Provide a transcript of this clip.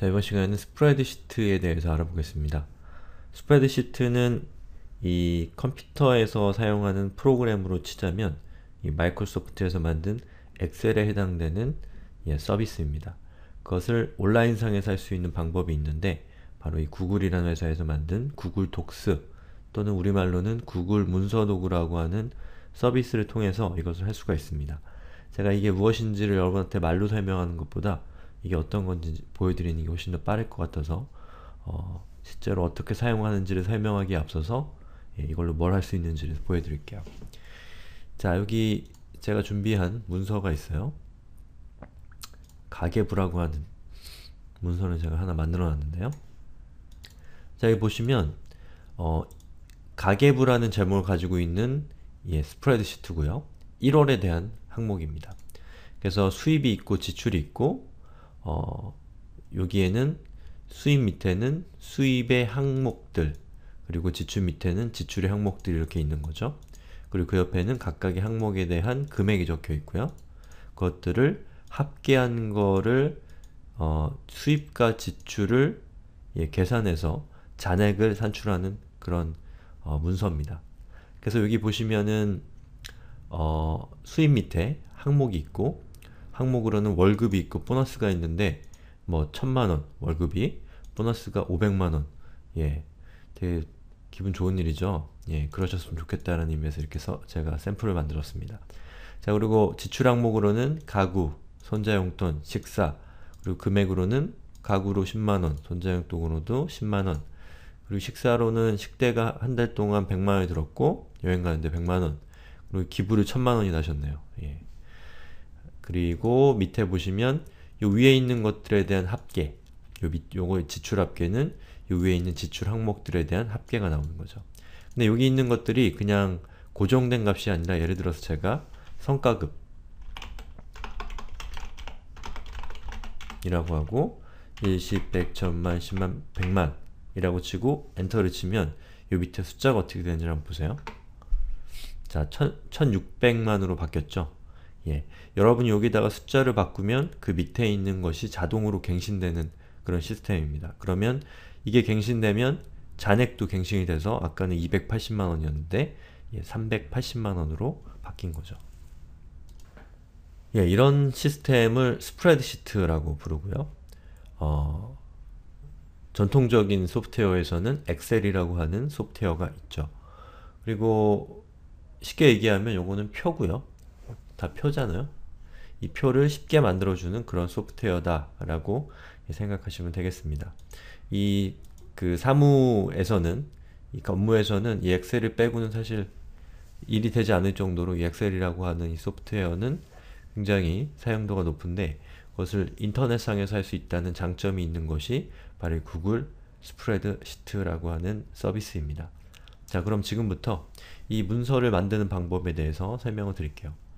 자, 이번 시간에는 스프레드 시트에 대해서 알아보겠습니다. 스프레드 시트는 이 컴퓨터에서 사용하는 프로그램으로 치자면 이 마이크로소프트에서 만든 엑셀에 해당되는 예, 서비스입니다. 그것을 온라인상에서 할 수 있는 방법이 있는데 바로 이 구글이라는 회사에서 만든 구글 독스 또는 우리말로는 구글 문서도구라고 하는 서비스를 통해서 이것을 할 수가 있습니다. 제가 이게 무엇인지를 여러분한테 말로 설명하는 것보다 이게 어떤 건지 보여드리는 게 훨씬 더 빠를 것 같아서 어, 실제로 어떻게 사용하는지를 설명하기에 앞서서 예, 이걸로 뭘 할 수 있는지를 보여드릴게요. 자 여기 제가 준비한 문서가 있어요. 가계부라고 하는 문서를 제가 하나 만들어 놨는데요. 자 여기 보시면 어, 가계부라는 제목을 가지고 있는 예, 스프레드시트고요. 1월에 대한 항목입니다. 그래서 수입이 있고 지출이 있고 어, 여기에는 수입 밑에는 수입의 항목들 그리고 지출 밑에는 지출의 항목들이 이렇게 있는 거죠. 그리고 그 옆에는 각각의 항목에 대한 금액이 적혀 있고요. 그것들을 합계한 거를 어, 수입과 지출을 예, 계산해서 잔액을 산출하는 그런 어, 문서입니다. 그래서 여기 보시면은 어, 수입 밑에 항목이 있고 항목으로는 월급이 있고 보너스가 있는데 뭐 천만원 월급이 보너스가 500만원 예 되게 기분 좋은 일이죠 예 그러셨으면 좋겠다는 의미에서 이렇게 서 제가 샘플을 만들었습니다 자 그리고 지출 항목으로는 가구 손자용돈 식사 그리고 금액으로는 가구로 10만원 손자용돈으로도 10만원 그리고 식사로는 식대가 한 달 동안 100만원이 들었고 여행 가는데 100만원 그리고 기부를 1000만원이 나셨네요 예. 그리고 밑에 보시면 요 위에 있는 것들에 대한 합계 요 밑, 요거 지출 합계는 요 위에 있는 지출 항목들에 대한 합계가 나오는 거죠. 근데 여기 있는 것들이 그냥 고정된 값이 아니라 예를 들어서 제가 성과급 이라고 하고 10, 100, 1000만, 10만, 100만 이라고 치고 엔터를 치면 요 밑에 숫자가 어떻게 되는지 한번 보세요. 자, 1600만으로 바뀌었죠? 예. 여러분이 여기다가 숫자를 바꾸면 그 밑에 있는 것이 자동으로 갱신되는 그런 시스템입니다. 그러면 이게 갱신되면 잔액도 갱신이 돼서 아까는 280만원이었는데 예, 380만원으로 바뀐 거죠. 예, 이런 시스템을 스프레드시트라고 부르고요. 어, 전통적인 소프트웨어에서는 엑셀이라고 하는 소프트웨어가 있죠. 그리고 쉽게 얘기하면 요거는 표고요. 다 표잖아요. 이 표를 쉽게 만들어주는 그런 소프트웨어다라고 생각하시면 되겠습니다. 이 그 사무에서는 이 업무에서는 이 엑셀을 빼고는 사실 일이 되지 않을 정도로 이 엑셀이라고 하는 이 소프트웨어는 굉장히 사용도가 높은데 그것을 인터넷상에서 할 수 있다는 장점이 있는 것이 바로 구글 스프레드 시트라고 하는 서비스입니다. 자 그럼 지금부터 이 문서를 만드는 방법에 대해서 설명을 드릴게요.